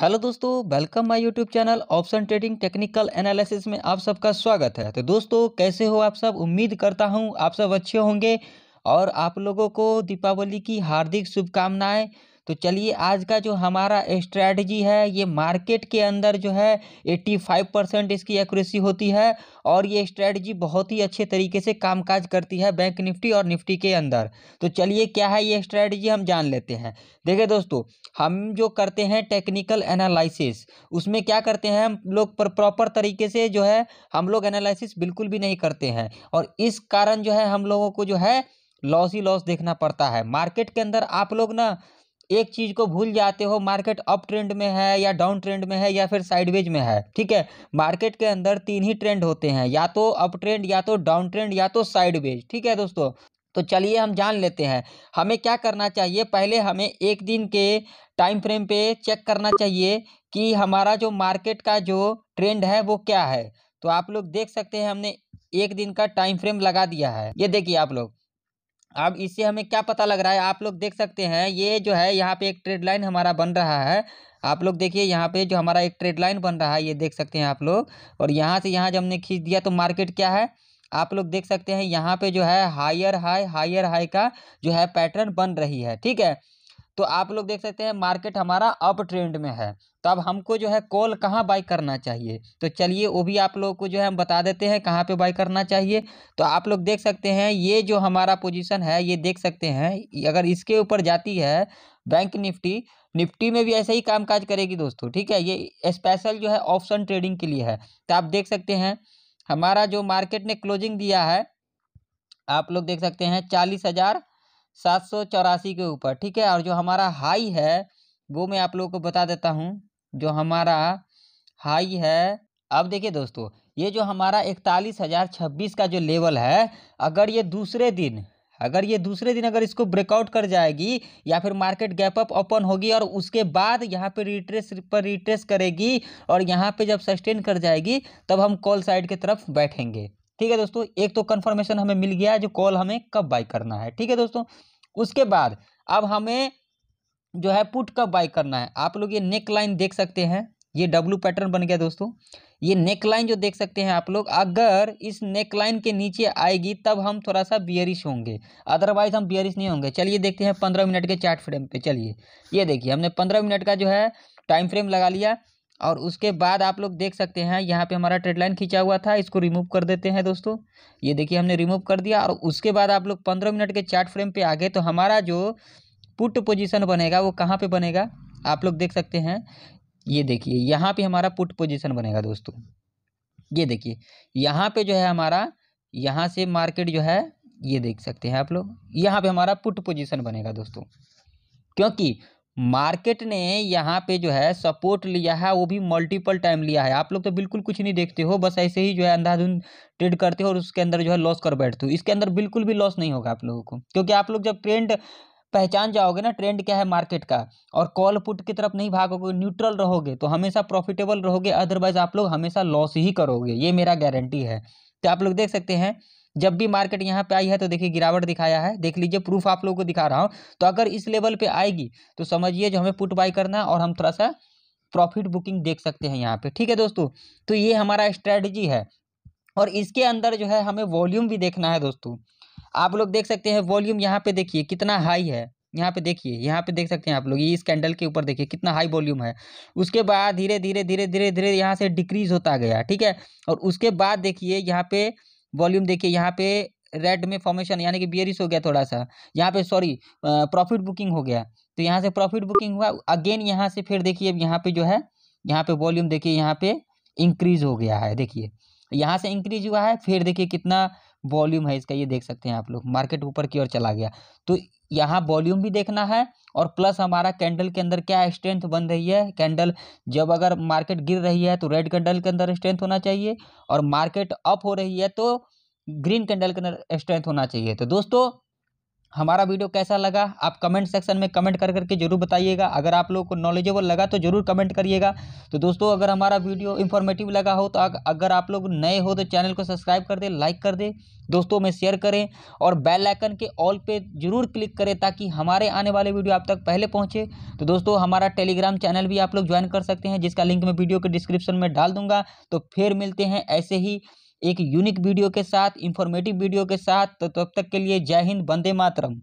hello दोस्तों welcome my YouTube channel option trading technical analysis में आप सबका स्वागत है तो दोस्तों कैसे हो आप सब उम्मीद करता हूं आप सब अच्छे होंगे और आप लोगों को दीपावली की हार्दिक शुभकामनाएं तो चलिए आज का जो हमारा स्ट्रैटी है ये मार्केट के अंदर जो है एट्टी फाइव परसेंट इसकी एक्यूरेसी होती है और ये स्ट्रैटी बहुत ही अच्छे तरीके से कामकाज करती है बैंक निफ्टी और निफ्टी के अंदर तो चलिए क्या है ये स्ट्रैटी हम जान लेते हैं देखिए दोस्तों हम जो करते हैं टेक्निकल एनालिसिस उसमें क्या करते हैं हम लोग पर प्रॉपर तरीके से जो है हम लोग एनालिसिस बिल्कुल भी नहीं करते हैं और इस कारण जो है हम लोगों को जो है लॉस ही लॉस देखना पड़ता है मार्केट के अंदर आप लोग ना एक चीज को भूल जाते हो मार्केट अप ट्रेंड में है या डाउन ट्रेंड में है या फिर साइडवेज में है ठीक है मार्केट के अंदर तीन ही ट्रेंड होते हैं या तो अप ट्रेंड या तो डाउन ट्रेंड या तो साइडवेज ठीक है दोस्तों तो चलिए हम जान लेते हैं हमें क्या करना चाहिए पहले हमें एक दिन के टाइम फ्रेम पे चेक करना चाहिए कि हमारा जो मार्केट का जो ट्रेंड है वो क्या है तो आप लोग देख सकते हैं हमने एक दिन का टाइम फ्रेम लगा दिया है ये देखिए आप लोग अब इससे हमें क्या पता लग रहा है आप लोग देख सकते हैं ये जो है यहाँ पे एक ट्रेड लाइन हमारा बन रहा है आप लोग देखिए यहाँ पे जो हमारा एक ट्रेड लाइन बन रहा है ये देख सकते हैं आप लोग और यहाँ से यहाँ जब हमने खींच दिया तो मार्केट क्या है आप लोग देख सकते हैं यहाँ पे जो है हायर हाई हायर हाई का जो है पैटर्न बन रही है ठीक है तो आप लोग देख सकते हैं मार्केट हमारा अप ट्रेंड में है तो अब हमको जो है कॉल कहाँ बाई करना चाहिए तो चलिए वो भी आप लोगों को जो है हम बता देते हैं कहाँ पे बाई करना चाहिए तो आप लोग देख सकते हैं ये जो हमारा पोजीशन है ये देख सकते हैं अगर इसके ऊपर जाती है बैंक निफ्टी निफ्टी में भी ऐसा ही काम करेगी दोस्तों ठीक है ये स्पेशल जो है ऑप्शन ट्रेडिंग के लिए है तो आप देख सकते हैं हमारा जो मार्केट ने क्लोजिंग दिया है आप लोग देख सकते हैं चालीस हज़ार सात सौ चौरासी के ऊपर ठीक है और जो हमारा हाई है वो मैं आप लोगों को बता देता हूँ जो हमारा हाई है अब देखिए दोस्तों ये जो हमारा इकतालीस हज़ार छब्बीस का जो लेवल है अगर ये दूसरे दिन अगर ये दूसरे दिन अगर इसको ब्रेकआउट कर जाएगी या फिर मार्केट गैप अप ओपन होगी और उसके बाद यहाँ पे रिट्रेस पर रिट्रेस करेगी और यहाँ पे जब सस्टेन कर जाएगी तब हम कॉल साइड की तरफ बैठेंगे ठीक है दोस्तों एक तो कन्फर्मेशन हमें मिल गया जो कॉल हमें कब बाई करना है ठीक है दोस्तों उसके बाद अब हमें जो है पुट कब बाई करना है आप लोग ये नेक लाइन देख सकते हैं ये डब्लू पैटर्न बन गया दोस्तों ये नेक लाइन जो देख सकते हैं आप लोग अगर इस नेक लाइन के नीचे आएगी तब हम थोड़ा सा बियरिश होंगे अदरवाइज हम बियरिश नहीं होंगे चलिए देखते हैं पंद्रह मिनट के चार्ट फ्रेम पे चलिए ये देखिए हमने पंद्रह मिनट का जो है टाइम फ्रेम लगा लिया और उसके बाद आप लोग देख सकते हैं यहाँ पे हमारा ट्रेड लाइन खींचा हुआ था इसको रिमूव कर देते हैं दोस्तों ये देखिए हमने रिमूव कर दिया और उसके बाद आप लोग पंद्रह मिनट के चार्ट फ्रेम पे आ गए तो हमारा जो पुट पोजीशन बनेगा वो कहाँ पे बनेगा आप लोग देख सकते हैं ये देखिए यहाँ पे हमारा पुट पोजिशन बनेगा दोस्तों ये देखिए यहाँ पे जो है हमारा यहाँ से मार्केट जो है ये देख सकते हैं आप लोग यहाँ पे हमारा पुट पोजिशन बनेगा दोस्तों क्योंकि मार्केट ने यहाँ पे जो है सपोर्ट लिया है वो भी मल्टीपल टाइम लिया है आप लोग तो बिल्कुल कुछ नहीं देखते हो बस ऐसे ही जो है अंधाधुंध ट्रेड करते हो और उसके अंदर जो है लॉस कर बैठते हो इसके अंदर बिल्कुल भी लॉस नहीं होगा आप लोगों को क्योंकि आप लोग जब ट्रेंड पहचान जाओगे ना ट्रेंड क्या है मार्केट का और कॉल पुट की तरफ नहीं भागोगे न्यूट्रल रहोगे तो हमेशा प्रॉफिटेबल रहोगे अदरवाइज आप लोग हमेशा लॉस ही करोगे ये मेरा गारंटी है तो आप लोग देख सकते हैं जब भी मार्केट यहाँ पे आई है तो देखिए गिरावट दिखाया है देख लीजिए प्रूफ आप लोगों को दिखा रहा हूँ तो अगर इस लेवल पे आएगी तो समझिए जो हमें पुट बाई करना है और हम थोड़ा सा प्रॉफिट बुकिंग देख सकते हैं यहाँ पे ठीक है दोस्तों तो ये हमारा स्ट्रेटजी है और इसके अंदर जो है हमें वॉल्यूम भी देखना है दोस्तों आप लोग देख सकते हैं वॉल्यूम यहाँ पे देखिए कितना हाई है यहाँ पे देखिए यहाँ पे देख सकते हैं आप लोग ये इस कैंडल के ऊपर देखिए कितना हाई वॉल्यूम है उसके बाद धीरे धीरे धीरे धीरे धीरे यहाँ से डिक्रीज होता गया ठीक है और उसके बाद देखिए यहाँ पे वॉल्यूम देखिए यहाँ पे रेड में फॉर्मेशन यानी कि बियरिस हो गया थोड़ा सा यहाँ पे सॉरी प्रॉफिट बुकिंग हो गया तो यहाँ से प्रॉफिट बुकिंग हुआ अगेन यहाँ से फिर देखिए यहाँ पे जो है यहाँ पे वॉल्यूम देखिए यहाँ पे इंक्रीज हो गया है देखिए यहाँ से इंक्रीज हुआ है फिर देखिए कितना वॉल्यूम है इसका ये देख सकते हैं आप लोग मार्केट ऊपर की ओर चला गया तो यहाँ वॉल्यूम भी देखना है और प्लस हमारा कैंडल के अंदर क्या स्ट्रेंथ बन रही है कैंडल जब अगर मार्केट गिर रही है तो रेड कैंडल के अंदर स्ट्रेंथ होना चाहिए और मार्केट अप हो रही है तो ग्रीन कैंडल के अंदर स्ट्रेंथ होना चाहिए तो दोस्तों हमारा वीडियो कैसा लगा आप कमेंट सेक्शन में कमेंट कर करके जरूर बताइएगा अगर आप लोगों को नॉलेजेबल लगा तो जरूर कमेंट करिएगा तो दोस्तों अगर हमारा वीडियो इन्फॉर्मेटिव लगा हो तो अगर आप लोग नए हो तो चैनल को सब्सक्राइब कर दें लाइक कर दे दोस्तों में शेयर करें और बेल आइकन के ऑल पे जरूर क्लिक करें ताकि हमारे आने वाले वीडियो आप तक पहले पहुँचे तो दोस्तों हमारा टेलीग्राम चैनल भी आप लोग ज्वाइन कर सकते हैं जिसका लिंक मैं वीडियो के डिस्क्रिप्शन में डाल दूँगा तो फिर मिलते हैं ऐसे ही एक यूनिक वीडियो के साथ इंफॉर्मेटिव वीडियो के साथ तो तब तक के लिए जय हिंद बंदे मातरम